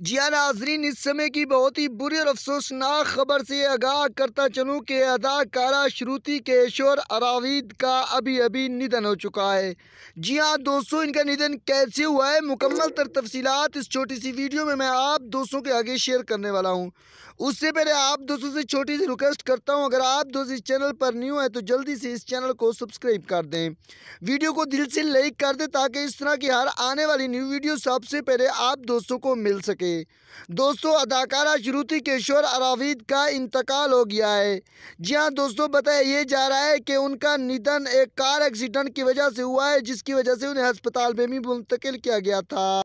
जिया नाजरीन इस समय की बहुत ही बुरी और अफसोसनाक खबर से आगाह करता चलूँ कि अदाकारा श्रुति केशोर अरावीद का अभी अभी निधन हो चुका है जी हाँ दोस्तों इनका निधन कैसे हुआ है मुकम्मल तर तफसीत इस छोटी सी वीडियो में मैं आप दोस्तों के आगे शेयर करने वाला हूँ उससे पहले आप दोस्तों से छोटी सी रिक्वेस्ट करता हूँ अगर आप दोस्त इस चैनल पर न्यू हैं तो जल्दी से इस चैनल को सब्सक्राइब कर दें वीडियो को दिल से लाइक कर दें ताकि इस तरह की हर आने वाली न्यू वीडियो सबसे पहले आप दोस्तों को मिल सके दोस्तों اداکارા શ્રુતિ કેશવરારાવિડ કા ઇંતિકાલ હો ગયા હૈ જિયા દોસ્તો બતાયા યે જા રહા હે કે ઉનકા નિધન એક કાર એક્સિડન્ટ કે વજહ સે હુઆ હે જિસકી વજહ સે ઉને હોસ્પિટલ મેં ભી મુંતકિલ કિયા ગયા થા